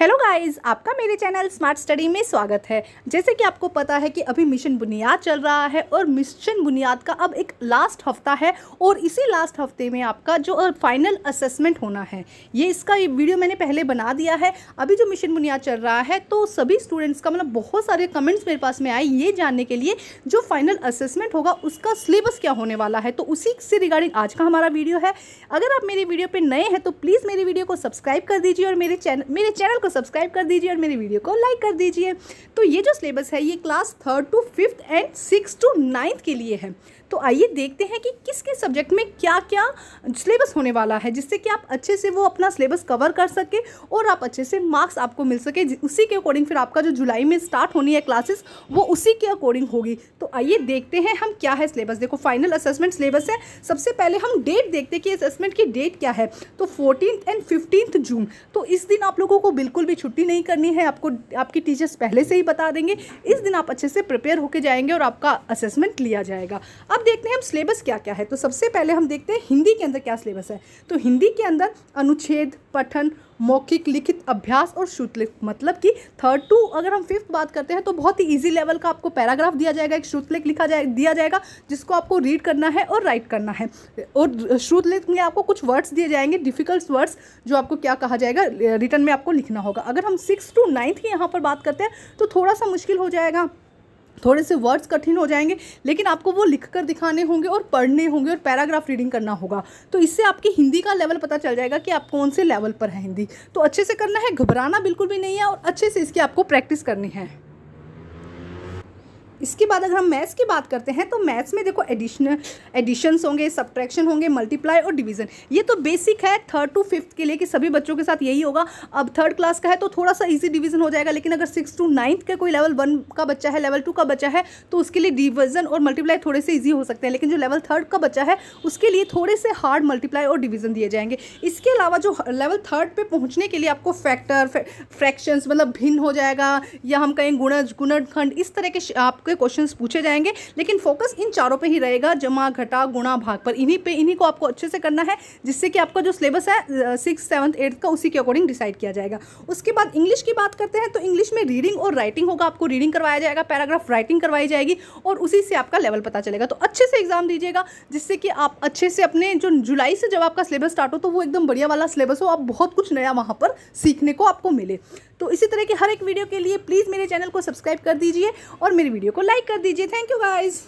hello guys आपका मेरे channel smart study में स्वागत है जैसे कि आपको पता है कि अभी मिशन बुनियाद चल रहा है और मिशन बुनियाद का अब एक लास्ट हफ्ता है और इसी लास्ट हफ्ते में आपका जो फाइनल असेसमेंट होना है ये इसका ये वीडियो मैंने पहले बना दिया है अभी जो मिशन बुनियाद चल रहा है तो सभी स्टूडेंट्स का मतलब बहुत सारे कमेंट्स मेरे पास में आए ये जानने के लिए जो फाइनल असेसमेंट होगा उसका सिलेबस क्या होने वाला है तो उसी से रिगार्डिंग आज का हमारा वीडियो है अगर आप मेरे वीडियो पर नए हैं तो प्लीज़ मेरे वीडियो को सब्सक्राइब कर दीजिए और मेरे चैनल मेरे चैनल को सब्सक्राइब कर दीजिए और मेरी वीडियो को लाइक कर दीजिए तो ये जो सिलेबस है ये class third to fifth and six to ninth के लिए है तो आइए देखते हैं कि किस किस सब्जेक्ट में क्या क्या सिलेबस होने वाला है जिससे कि आप अच्छे से वो अपना सिलेबस कवर कर सके और आप अच्छे से मार्क्स आपको मिल सके उसी के अकॉर्डिंग फिर आपका जो जुलाई में स्टार्ट होनी है क्लासेस वो उसी के अकॉर्डिंग होगी तो आइए देखते हैं हम क्या है सिलेबस देखो फाइनल असेसमेंट सिलेबस है सबसे पहले हम डेट देखते हैं कि असेसमेंट की डेट क्या है तो फोर्टीन एंड फिफ्टीन जून तो इस दिन आप लोगों को बिल्कुल बिल्कुल भी छुट्टी नहीं करनी है आपको आपकी टीचर्स पहले से ही बता देंगे इस दिन आप अच्छे से प्रिपेयर होकर जाएंगे और आपका असेसमेंट लिया जाएगा अब देखते हैं हम सिलेबस क्या क्या है तो सबसे पहले हम देखते हैं हिंदी के अंदर क्या सिलेबस है तो हिंदी के अंदर अनुच्छेद पठन मौखिक लिखित अभ्यास और श्रुतलेख मतलब कि थर्ड टू अगर हम फिफ्थ बात करते हैं तो बहुत ही ईजी लेवल का आपको पैराग्राफ दिया जाएगा एक श्रुतलेख लिखा जाए दिया जाएगा जिसको आपको रीड करना है और राइट करना है और श्रुतलेख में आपको कुछ वर्ड्स दिए जाएंगे डिफिकल्ट वर्ड्स जो आपको क्या कहा जाएगा रिटर्न में आपको लिखना होगा अगर हम सिक्स टू नाइन्थ की यहाँ पर बात करते हैं तो थोड़ा सा मुश्किल हो जाएगा थोड़े से वर्ड्स कठिन हो जाएंगे लेकिन आपको वो लिख कर दिखाने होंगे और पढ़ने होंगे और पैराग्राफ रीडिंग करना होगा तो इससे आपकी हिंदी का लेवल पता चल जाएगा कि आप कौन से लेवल पर हैं हिंदी तो अच्छे से करना है घबराना बिल्कुल भी नहीं है और अच्छे से इसकी आपको प्रैक्टिस करनी है इसके बाद अगर हम मैथ्स की बात करते हैं तो मैथ्स में देखो एडिशनल एडिशंस होंगे सब्ट्रैक्शन होंगे मल्टीप्लाई और डिवीजन ये तो बेसिक है थर्ड टू फिफ्थ के लिए कि सभी बच्चों के साथ यही होगा अब थर्ड क्लास का है तो थोड़ा सा ईजी डिवीजन हो जाएगा लेकिन अगर सिक्स टू नाइन्थ का कोई लेवल वन का बच्चा है लेवल टू का बच्चा है तो उसके लिए डिवीजन और मल्टीप्लाई थोड़े से ईजी हो सकते हैं लेकिन जो लेवल थर्ड का बच्चा है उसके लिए थोड़े से हार्ड मल्टीप्लाई और डिवीजन दिए जाएंगे इसके अलावा जो लेवल थर्ड पर पहुँचने के लिए आपको फैक्टर फ्रैक्शंस मतलब भिन्न हो जाएगा या हम कहें गुणज गुणखंड इस तरह के आपके आपके क्वेश्चन पूछे जाएंगे लेकिन फोकस इन चारों पर ही रहेगा जमा घटा गुणा भाग पर इन्हीं पर इन्हीं को आपको अच्छे से करना है जिससे कि आपका जो सिलेबस है सिक्स सेवन्थ एट्थ का उसी के अकॉर्डिंग डिसाइड किया जाएगा उसके बाद इंग्लिश की बात करते हैं तो इंग्लिश में रीडिंग और राइटिंग होगा आपको रीडिंग करवाया जाएगा पैराग्राफ राइटिंग करवाई जाएगी और उसी से आपका लेवल पता चलेगा तो अच्छे से एग्जाम दीजिएगा जिससे कि आप अच्छे से अपने जो जुलाई से जब आपका सिलेबस स्टार्ट हो तो वो एकदम बढ़िया वाला सिलेबस हो आप बहुत कुछ नया वहाँ पर सीखने को आपको मिले तो इसी तरह के हर एक वीडियो के लिए प्लीज़ मेरे चैनल को सब्सक्राइब कर दीजिए और मेरी वीडियो को लाइक कर दीजिए थैंक यू गाइज़